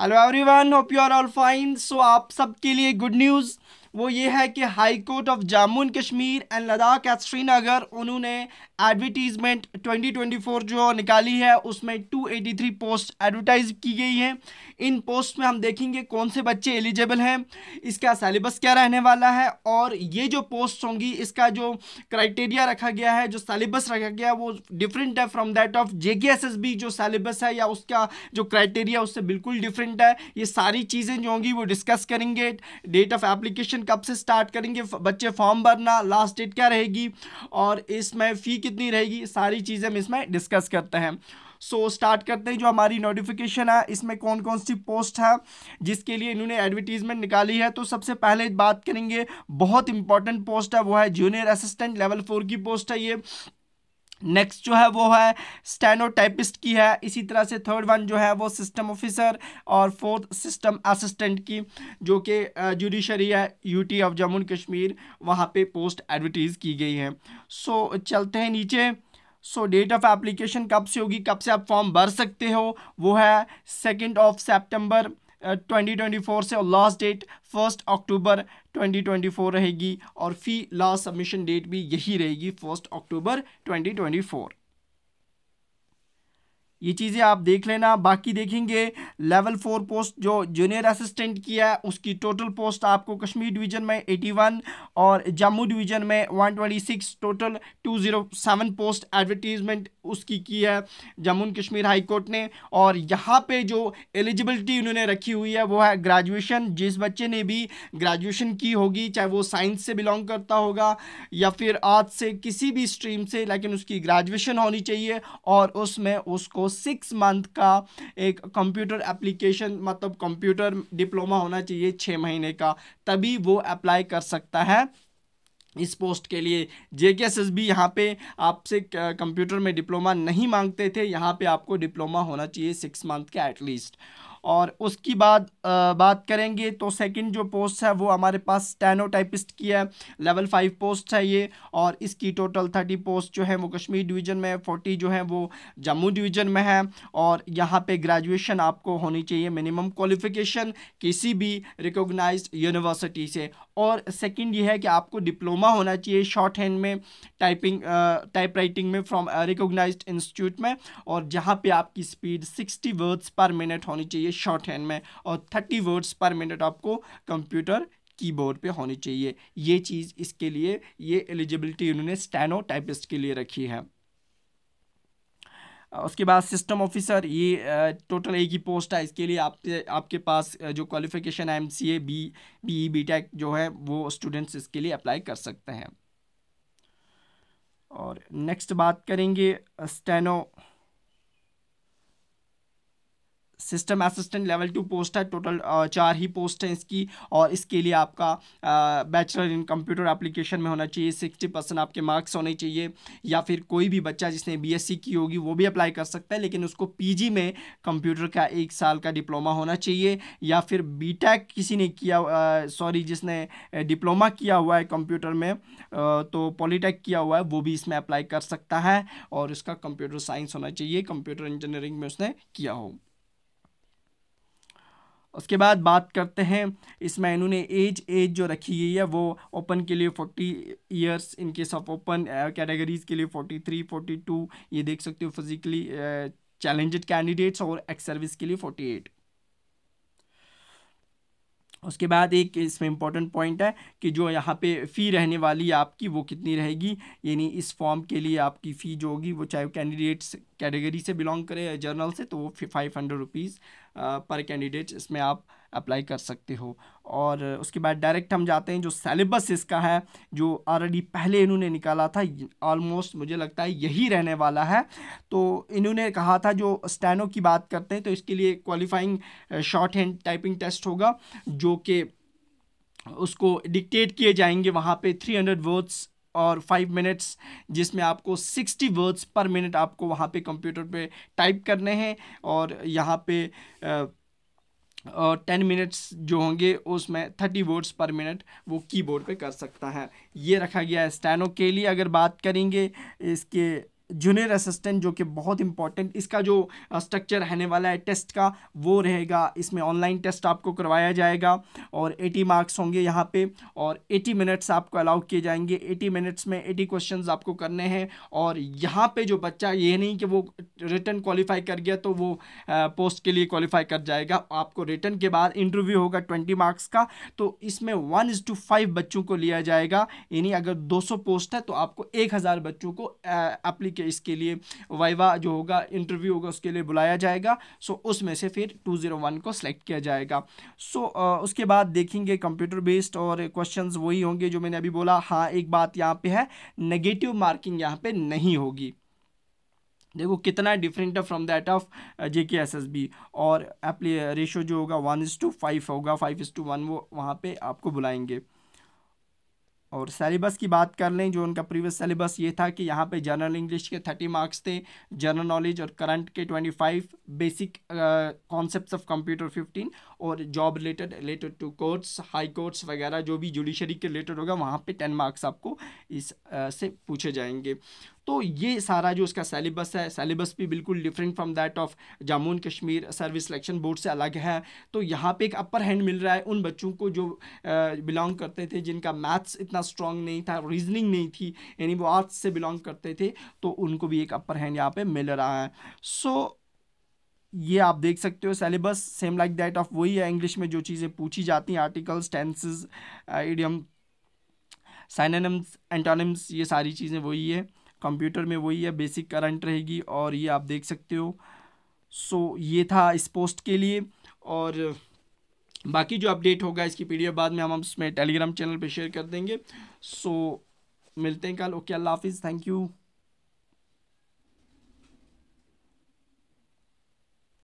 hello everyone hope you are all fine so आप सबके लिए गुड न्यूज़ वो ये है कि high court of and Kashmir and Ladakh at Srinagar उन्होंने एडवर्टीज़मेंट 2024 जो निकाली है उसमें 283 पोस्ट एडवर्टाइज की गई हैं इन पोस्ट में हम देखेंगे कौन से बच्चे एलिजिबल हैं इसका सेलेबस क्या रहने वाला है और ये जो पोस्ट होंगी इसका जो क्राइटेरिया रखा गया है जो सेलेबस रखा गया है वो डिफरेंट है फ्रॉम दैट ऑफ जे जो सेलेबस है या उसका जो क्राइटेरिया उससे बिल्कुल डिफरेंट है ये सारी चीज़ें जो होंगी वो डिस्कस करेंगे डेट ऑफ एप्लीकेशन रजिस्ट्रेशन कब से स्टार्ट करेंगे बच्चे फॉर्म भरना लास्ट डेट क्या रहेगी और इसमें फ़ी कितनी रहेगी सारी चीज़ें हम इसमें डिस्कस करते हैं सो so, स्टार्ट करते हैं जो हमारी नोटिफिकेशन है इसमें कौन कौन सी पोस्ट है जिसके लिए इन्होंने एडवर्टीजमेंट निकाली है तो सबसे पहले बात करेंगे बहुत इंपॉर्टेंट पोस्ट है वो है जूनियर असिस्टेंट लेवल फोर की पोस्ट है ये नेक्स्ट जो है वो है स्टेनोटाइपिस्ट की है इसी तरह से थर्ड वन जो है वो सिस्टम ऑफिसर और फोर्थ सिस्टम असिस्टेंट की जो कि जुडिशरी है UT of Jammu and Kashmir वहाँ पे पोस्ट एडवर्टीज़ की गई है सो so, चलते हैं नीचे सो डेट ऑफ एप्लीकेशन कब से होगी कब से आप फॉर्म भर सकते हो वो है सेकेंड ऑफ सेप्टेम्बर 2024 से और लास्ट डेट फर्स्ट अक्टूबर 2024 रहेगी और फी लास्ट सबमिशन डेट भी यही रहेगी फर्स्ट अक्टूबर 2024 ये चीज़ें आप देख लेना बाकी देखेंगे लेवल फोर पोस्ट जो जूनियर असिस्टेंट की है उसकी टोटल पोस्ट आपको कश्मीर डिवीज़न में 81 और जम्मू डिवीज़न में 126 टोटल 207 पोस्ट एडवर्टीजमेंट उसकी की है जम्मू कश्मीर हाई कोर्ट ने और यहाँ पे जो एलिजिबिलिटी उन्होंने रखी हुई है वो है ग्रेजुएशन जिस बच्चे ने भी ग्रेजुएशन की होगी चाहे वो साइंस से बिलोंग करता होगा या फिर आर्ट्स से किसी भी स्ट्रीम से लेकिन उसकी ग्रेजुएशन होनी चाहिए और उसमें उसको सिक्स मंथ का एक कंप्यूटर एप्लीकेशन मतलब कंप्यूटर डिप्लोमा होना चाहिए छः महीने का तभी वो अप्लाई कर सकता है इस पोस्ट के लिए जे के एस एस बी यहाँ पर आपसे कंप्यूटर में डिप्लोमा नहीं मांगते थे यहाँ पे आपको डिप्लोमा होना चाहिए सिक्स मंथ के एटलीस्ट और उसकी बाद आ, बात करेंगे तो सेकंड जो पोस्ट है वो हमारे पास स्टेनोटाइपिस्ट की है लेवल फाइव पोस्ट है ये और इसकी टोटल थर्टी पोस्ट जो है वो कश्मीर डिवीज़न में फोर्टी जो है वो जम्मू डिवीज़न में है और यहाँ पे ग्रेजुएशन आपको होनी चाहिए मिनिमम क्वालिफिकेशन किसी भी रिकोगनाइज यूनिवर्सिटी से और सेकेंड ये है कि आपको डिप्लोमा होना चाहिए शॉर्ट हैंड में टाइपिंग टाइप राइटिंग में फ्रॉम रिकोगनाइज इंस्टीट्यूट में और जहाँ पर आपकी speed sixty words per minute होनी चाहिए चाहिए शॉर्ट हैंड में और थर्टी वर्ड्स पर मिनट आपको कंप्यूटर कीबोर्ड पे होनी चाहिए ये चीज़ इसके लिए ये एलिजिबिलिटी उन्होंने स्टैनो टाइपिस्ट के लिए रखी है उसके बाद सिस्टम ऑफिसर ये टोटल एक ही पोस्ट है इसके लिए आपके आपके पास जो क्वालिफिकेशन है M C A B B E B tech जो है वो स्टूडेंट्स इसके लिए अप्लाई कर सकते हैं और नेक्स्ट बात करेंगे steno system assistant level two post है टोटल चार ही पोस्ट हैं इसकी और इसके लिए आपका बैचलर इन कंप्यूटर एप्लीकेशन में होना चाहिए सिक्सटी परसेंट आपके मार्क्स होने चाहिए या फिर कोई भी बच्चा जिसने बीएससी की होगी वो भी अप्लाई कर सकता है लेकिन उसको पीजी में कंप्यूटर का एक साल का डिप्लोमा होना चाहिए या फिर बी किसी ने किया सॉरी जिसने डिप्लोमा किया हुआ है कंप्यूटर में आ, तो पॉलीटेक किया हुआ है वो भी इसमें अप्लाई कर सकता है और उसका कंप्यूटर साइंस होना चाहिए कंप्यूटर इंजीनियरिंग में उसने किया हो उसके बाद बात करते हैं इसमें इन्होंने एज एज जो रखी गई है वो ओपन के लिए forty years in case of open categories के लिए फोर्टी थ्री फोर्टी टू ये देख सकते हो फिजिकली चैलेंजेड कैंडिडेट्स और एक्स सर्विस के लिए फोर्टी एट उसके बाद एक इसमें इम्पॉर्टेंट पॉइंट है कि जो यहाँ पे फ़ी रहने वाली आपकी वो कितनी रहेगी यानी इस फॉर्म के लिए आपकी फ़ी जो होगी वो चाहे कैंडिडेट्स कैटेगरी से बिलोंग करे या जर्नल से तो वो five hundred rupees per candidate इसमें आप अप्लाई कर सकते हो और उसके बाद डायरेक्ट हम जाते हैं जो सेलेबस इसका है जो ऑलरेडी पहले इन्होंने निकाला था ऑलमोस्ट मुझे लगता है यही रहने वाला है तो इन्होंने कहा था जो स्टैनो की बात करते हैं तो इसके लिए qualifying short hand typing test होगा जो कि उसको डिक्टेट किए जाएंगे वहाँ पे 300 वर्ड्स और फाइव मिनट्स जिसमें आपको सिक्सटी वर्ड्स पर मिनट आपको वहाँ पे कंप्यूटर पे टाइप करने हैं और यहाँ पे टेन मिनट्स जो होंगे उसमें थर्टी वोट्स पर मिनट वो कीबोर्ड पे कर सकता है ये रखा गया है स्टैनो के लिए अगर बात करेंगे इसके जूनियर असिस्टेंट जो कि बहुत इंपॉर्टेंट इसका जो स्ट्रक्चर रहने वाला है टेस्ट का वो रहेगा इसमें ऑनलाइन टेस्ट आपको करवाया जाएगा और 80 मार्क्स होंगे यहाँ पे और 80 मिनट्स आपको अलाउ किए जाएंगे 80 मिनट्स में 80 क्वेश्चंस आपको करने हैं और यहाँ पे जो बच्चा ये नहीं कि वो रिटर्न क्वालिफाई कर गया तो वो पोस्ट के लिए क्वालिफाई कर जाएगा आपको रिटर्न के बाद इंटरव्यू होगा ट्वेंटी मार्क्स का तो इसमें वन फाइव बच्चों को लिया जाएगा यानी अगर दो पोस्ट है तो आपको एक बच्चों को एप्लीकेशन है इसके लिए वाइवा जो होगा इंटरव्यू होगा उसके लिए बुलाया जाएगा सो उसमें से फिर टू ज़ीरो वन को सेलेक्ट किया जाएगा सो उसके बाद देखेंगे कंप्यूटर बेस्ड और क्वेश्चंस वही होंगे जो मैंने अभी बोला हाँ एक बात यहाँ पे है नेगेटिव मार्किंग यहाँ पे नहीं होगी देखो कितना डिफरेंट है from that of J K S S B और एप्ली रेशो जो होगा वन इज़ टू फाइव होगा फाइव इज़ टू वन वो वहाँ पे आपको बुलाएंगे और सेलेबस की बात कर लें जो उनका प्रीवियस सेलेबस ये था कि यहाँ पे जनरल इंग्लिश के थर्टी मार्क्स थे जनरल नॉलेज और करंट के twenty five basic concepts of computer fifteen और job related related to courts high courts वगैरह जो भी जुडिशरी के रिलेटेड होगा वहाँ पे टेन मार्क्स आपको इस uh, से पूछे जाएंगे तो ये सारा जो उसका सेलेबस है सेलेबस भी बिल्कुल different from that of Jammu and Kashmir service selection board से अलग है तो यहाँ पे एक अपर हैंड मिल रहा है उन बच्चों को जो बिलोंग करते थे जिनका मैथ्स इतना स्ट्रांग नहीं था रीजनिंग नहीं थी यानी वो आर्ट्स से बिलोंग करते थे तो उनको भी एक अपर हैंड यहाँ पर मिल रहा है सो so, ये आप देख सकते हो syllabus same like that of वही है इंग्लिश में जो चीज़ें पूछी जाती हैं articles tenses idiom synonyms antonyms ये सारी चीज़ें वही है कंप्यूटर में वही है बेसिक करंट रहेगी और ये आप देख सकते हो सो ये था इस पोस्ट के लिए और बाकी जो अपडेट होगा इसकी पीडीएफ बाद में हम उसमें टेलीग्राम चैनल पे शेयर कर देंगे सो मिलते हैं कल ओके अल्लाह हाफिज़ थैंक यू